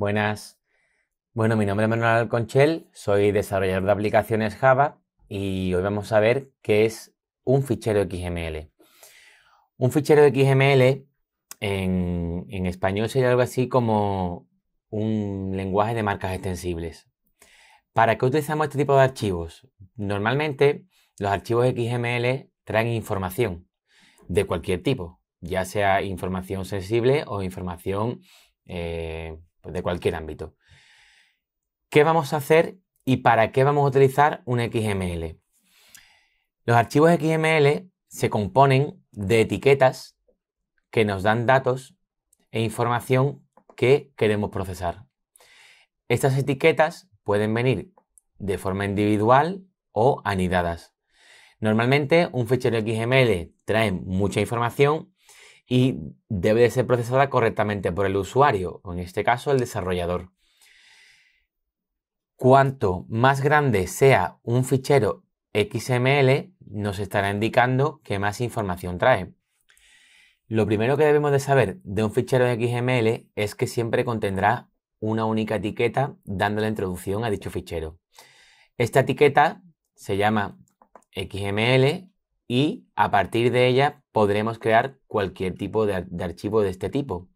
Buenas. Bueno, mi nombre es Manuel Alconchel, soy desarrollador de aplicaciones Java y hoy vamos a ver qué es un fichero XML. Un fichero XML en, español sería algo así como un lenguaje de marcas extensibles. ¿Para qué utilizamos este tipo de archivos? Normalmente los archivos XML traen información de cualquier tipo, ya sea información sensible o información eh, pues, de cualquier ámbito. ¿Qué vamos a hacer y para qué vamos a utilizar un XML? Los archivos XML se componen de etiquetas que nos dan datos e información que queremos procesar. Estas etiquetas pueden venir de forma individual o anidadas. Normalmente un fichero XML trae mucha información y debe de ser procesada correctamente por el usuario, o en este caso el desarrollador. Cuanto más grande sea un fichero XML, nos estará indicando que más información trae. Lo primero que debemos de saber de un fichero XML es que siempre contendrá una única etiqueta dando la introducción a dicho fichero. Esta etiqueta se llama XML y a partir de ella podremos crear cualquier tipo de, archivo de este tipo.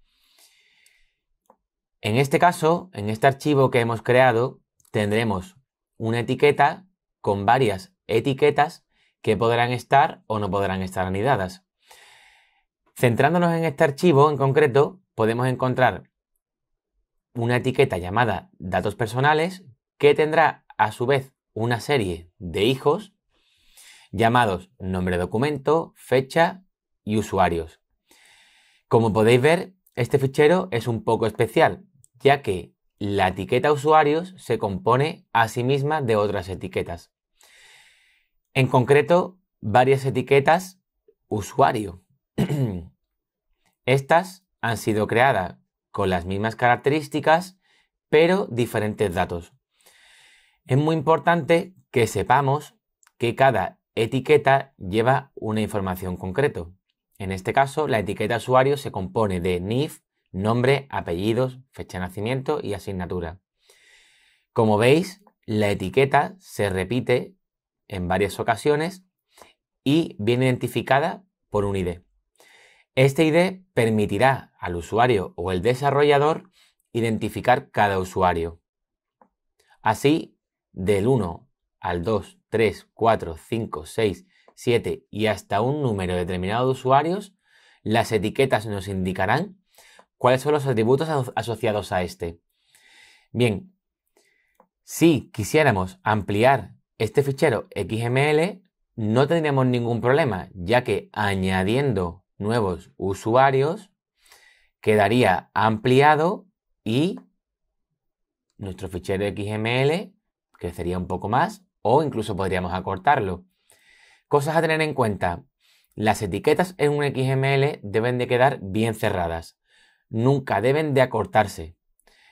En este caso, en este archivo que hemos creado, tendremos una etiqueta con varias etiquetas que podrán estar o no podrán estar anidadas. Centrándonos en este archivo en concreto, podemos encontrar una etiqueta llamada datos personales que tendrá a su vez una serie de hijos llamados nombre documento, fecha y usuarios. Como podéis ver, este fichero es un poco especial, ya que la etiqueta usuarios se compone a sí misma de otras etiquetas. En concreto, varias etiquetas usuario. Estas han sido creadas con las mismas características, pero diferentes datos. Es muy importante que sepamos que cada etiqueta lleva una información concreta. En este caso, la etiqueta usuario se compone de NIF, nombre, apellidos, fecha de nacimiento y asignatura. Como veis, la etiqueta se repite en varias ocasiones y viene identificada por un ID. Este ID permitirá al usuario o el desarrollador identificar cada usuario. Así, del 1 al 2, 3, 4, 5, 6, 7 y hasta un número determinado de usuarios, las etiquetas nos indicarán cuáles son los atributos asociados a este. Bien, si quisiéramos ampliar este fichero XML, no tendríamos ningún problema, ya que añadiendo nuevos usuarios, quedaría ampliado y nuestro fichero XML crecería un poco más o incluso podríamos acortarlo. Cosas a tener en cuenta. Las etiquetas en un XML deben de quedar bien cerradas. Nunca deben de acortarse.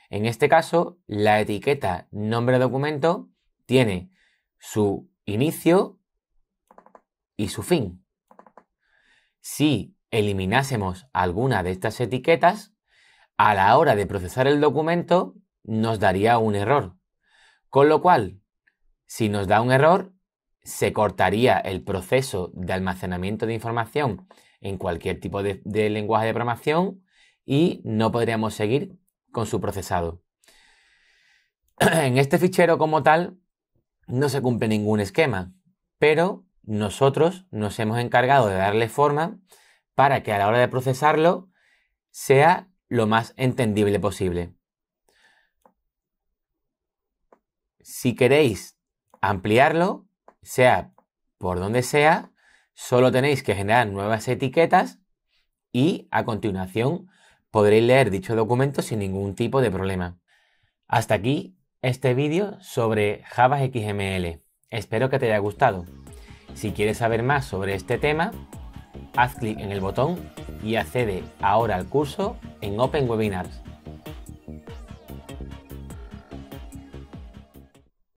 En este caso, la etiqueta nombre documento tiene su inicio y su fin. Si eliminásemos alguna de estas etiquetas, a la hora de procesar el documento nos daría un error. Con lo cual, si nos da un error, se cortaría el proceso de almacenamiento de información en cualquier tipo de, lenguaje de programación y no podríamos seguir con su procesado. en este fichero como tal no se cumple ningún esquema, pero nosotros nos hemos encargado de darle forma para que a la hora de procesarlo sea lo más entendible posible. Si queréis ampliarlo, sea por donde sea, solo tenéis que generar nuevas etiquetas y a continuación podréis leer dicho documento sin ningún tipo de problema. Hasta aquí este vídeo sobre Java XML. Espero que te haya gustado. Si quieres saber más sobre este tema, haz clic en el botón y accede ahora al curso en Open Webinars.